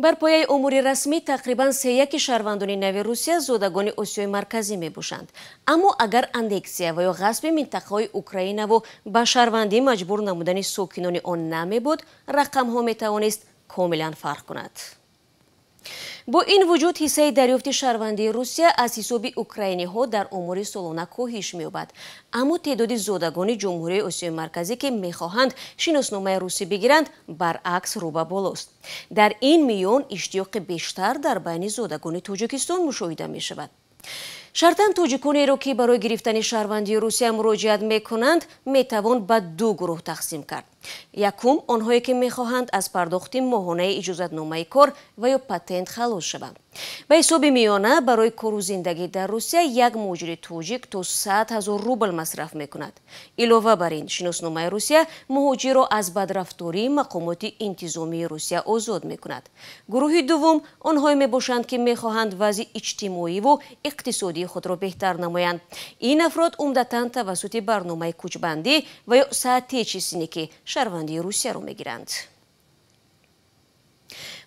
бар пояи умури расмӣ тақрибан сеяки шаҳрвандони нави русия зодагони осиёи марказӣ мебошанд аммо агар аннексия ва ё ғасби минтақаҳои украинаву ба шаҳрвандӣ маҷбур намудани сокинони он намебуд рақамҳо метавонист комилан фарқ кунад бо ин вуҷуд ҳиссаи дарёфти шаҳрвандии русия аз ҳисоби украиниҳо дар умури солона коҳиш меёбад аммо теъдоди зодагони ҷумҳурии осиёи марказӣ ки мехоҳанд шиносномаи русӣ бигиранд баръакс рӯ ба болост дар ин миён иштиёқи бештар дар байни зодагони тоҷикистон мушоҳида мешавад шартан тоҷиконеро ки барои гирифтани шаҳрвандии русия муроҷиат мекунанд метавон ба ду гурӯҳ тақсим кард якум онҳое ки мехоҳанд аз пардохти моҳонаи иҷозатномаи кор ва ё патент халос шаванд ба ҳисоби миёна барои кору зиндагӣ дар русия як муҳоҷири тоҷик то 100 0 рубл масраф мекунад илова бар ин шиносномаи русия муҳоҷирро аз бадрафтории мақомоти интизомии русия озод мекунад гурӯҳи дуввум онҳое мебошанд ки мехоҳанд вазъи иҷтимоиву иқтисодии худро беҳтар намоянд ин афрод умдатан тавассути барномаи кучбандӣ ва ё саатечисине ки Շարվանդի ռուսերում է գրանց։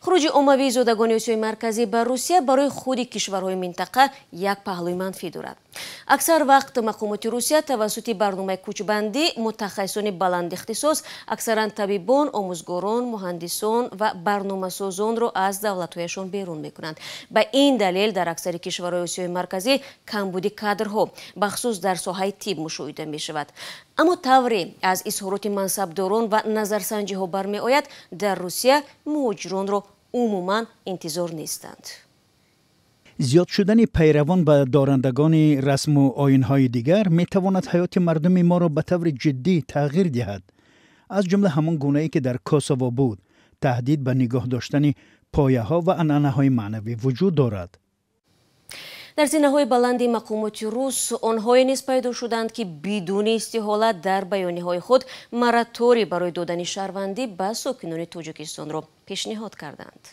хуруҷи оммавии зодагони осиёи марказӣ ба русия барои худи кишварҳои минтақа як паҳлӯи манфӣ дорад аксар вақт мақомоти русия тавассути барномаи кучбандӣ мутахассисони баландихтисос аксаран табибон омӯзгорон муҳандисон ва барномасозонро аз давлатҳояшон берун мекунанд ба ин далел дар аксари кишварҳои осиёи марказӣ камбуди кадрҳо бахусус дар соҳаи тиб мушоҳида мешавад аммо тавре аз изҳороти мансабдорон ва назарсанҷиҳо бармеояд дар русия муҳоҷиронро عموما انتظار نیستند زیاد شدن پیروان به دارندگان رسم و های دیگر می تواند حیات مردم ما را به طور جدی تغییر دهد از جمله همان گونه ای که در کوسوو بود تهدید به نگاه داشتن پایه ها و انانه های معنوی وجود دارد дар зинаҳои баланди мақомоти рус онҳое низ пайдо шуданд ки бидуни истиҳолат дар баёниҳои худ мораторий барои додани шаҳрвандӣ ба сокинони тоҷикистонро пешниҳод карданд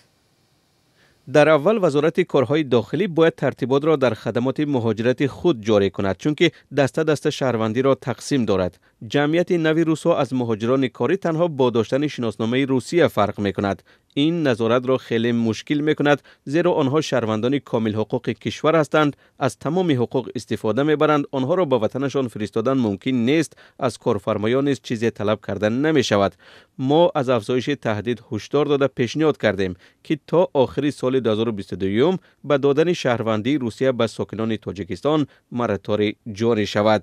дар аввал вазорати корҳои дохилӣ бояд тартиботро дар хадамоти муҳоҷирати худ ҷорӣ кунад чунки даста даста шаҳрвандиро тақсим дорад ҷамъияти нави русҳо аз муҳоҷирони корӣ танҳо бо доштани шиносномаи русия фарқ мекунад این نظارت را خیلی مشکل می کند زیرا آنها شهروندان کامل حقوق کشور هستند از تمام حقوق استفاده می آنها را به وطنشان فرستادن ممکن نیست از کارفرمایان نیز چیزی طلب کردن نمی شود ما از افزایش تهدید هشدار داده پیشنهاد کردیم که تا آخری سال 2022 به دادن شهروندی روسیه به ساکنان تاجیکستان مراتوری جاری شود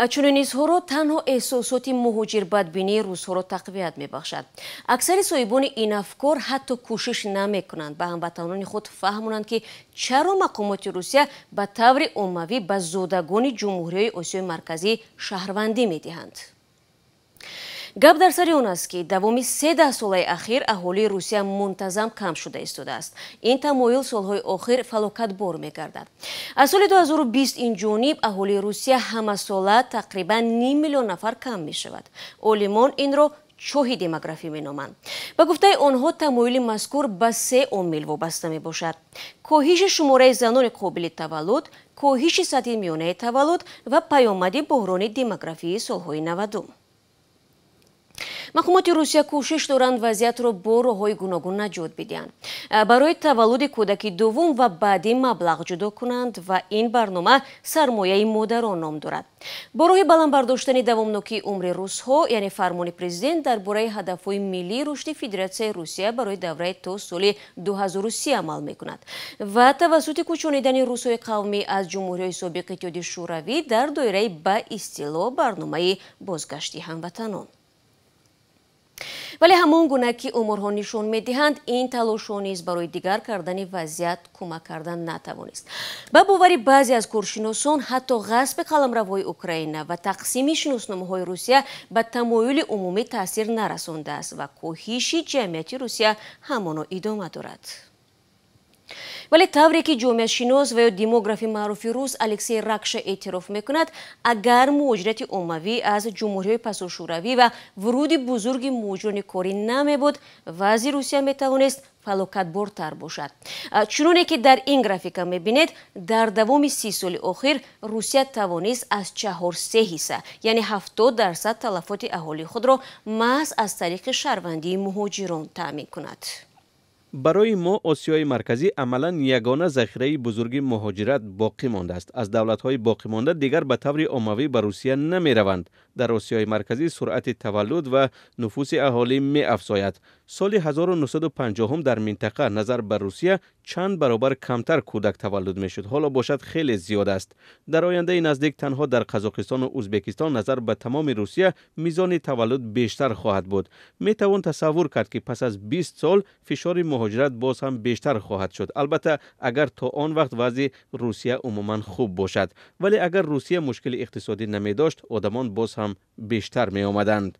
Э, чунин изҳоро танҳо эҳсосоти муҳоҷирбадбинии рӯзҳоро тақвият мебахшад аксари соҳибони ин афкор ҳатто кӯшиш намекунанд ба ҳамватанони худ фаҳмонанд ки чаро мақомоти русия ба таври оммавӣ ба зодагони ҷумҳуриҳои осиёи марказӣ шаҳрвандӣ медиҳанд гап дар сари он аст ки давоми се даҳсолаи ахир аҳолии русия мунтазам кам шуда истодааст ин тамоил солҳои охир фалокатбор мегардад аз соли 2020 ин ҷониб аҳолии русия ҳамасола тақрибан ним миллион нафар кам мешавад олимон инро чоҳи демографӣ меноманд ба гуфтаи онҳо тамоили мазкур ба се омил вобаста мебошад коҳиши шумораи занони қобили таваллуд коҳиши сатҳи миёнаи таваллуд ва паёмади буҳрони демографии солҳои навадум маҳкумоти русия кӯшиш доранд вазъиятро бо роҳҳои гуногун наҷот бидиҳанд э, барои таваллуди кӯдаки дуввум ва баъди маблағ ҷудо кунанд ва ин барнома сармояи модарон ном дорад бо роҳи баландбардоштани давомнокии умри русҳо яъне фармони президент дар бораи ҳадафҳои миллии рушди федератсияи русия барои давраи то соли 203 амал мекунад ва тавассути кӯчонидани русҳои қавмӣ аз ҷумҳурияи собиқи иттиҳоди шӯравӣ дар доираи ба истилоҳ барномаи бозгашти ҳамватанон вале ҳамон гуна ки умрҳо нишон медиҳанд ин талошҳо низ барои дигар кардани вазъият кӯмак кардан натавонист ба бовари баъзе аз коршиносон ҳатто ғасби қаламравои украина ва тақсими шиносномаҳои русия ба тамоюли умумӣ таъсир нарасондааст ва коҳиши ҷамъияти русия ҳамоно идома дорад вале тавре ки ҷомеашинос ва ё демографи маъруфи рус алексей ракша эътироф мекунад агар муҳоҷирати оммавӣ аз ҷумҳуриҳои пасушӯравӣ ва вуруди бузурги муҳоҷирони корӣ намебуд вазъи русия метавонест фалокатбортар бошад чуноне ки дар ин графика мебинед дар давоми си соли охир русия тавонист аз чаҳорсе ҳисса яъне ҳафтод дарсад талафоти аҳолии худро маҳз аз тариқи шаҳрвандии муҳоҷирон таъмин кунад برای ما آسیای مرکزی عملا یگانه ذخیره بزرگ مهاجرت باقی مانده است از دولت‌های باقی مانده دیگر به طور عمومی به روسیه روند. در آسیای مرکزی سرعت تولد و نفوس اهالی افزاید. سال 1950 در منطقه نظر به روسیه چند برابر کمتر کودک تولد میشد حالا باشد خیلی زیاد است در آینده نزدیک تنها در قزاقستان و ازبکستان نظر به تمام روسیه میزان تولد بیشتر خواهد بود می توان تصور کرد که پس از 20 سال فشار مهاجرت باز هم بیشتر خواهد شد البته اگر تا آن وقت وضع روسیه عموما خوب باشد ولی اگر روسیه مشکل اقتصادی نمی داشت آدمان باز هم بیشتر می آمدند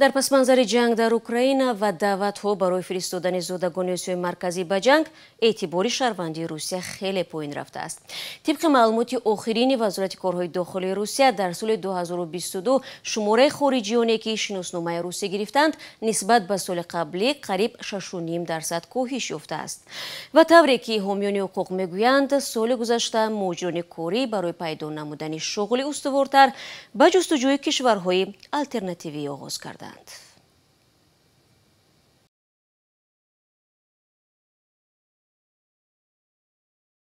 дар пасманзари ҷанг дар украина ва даъватҳо барои фиристодани зодагониёсиҳои марказӣ ба ҷанг эътибори шаҳрвандии русия хеле поин рафтааст тибқи маълумоти охирини вазорати корҳои дохилии русия дар соли 2022 шумораи хориҷиёне ки шиносномаи русӣ гирифтанд нисбат ба соли қаблӣ қариб 6 дарсад коҳиш ёфтааст ва тавре ки ҳомиёни ҳуқуқ мегӯянд соли гузашта муҳоҷирони корӣ барои пайдо намудани шуғли устувортар ба ҷустуҷӯи кишварҳои алтернативӣ оғоз кард Island.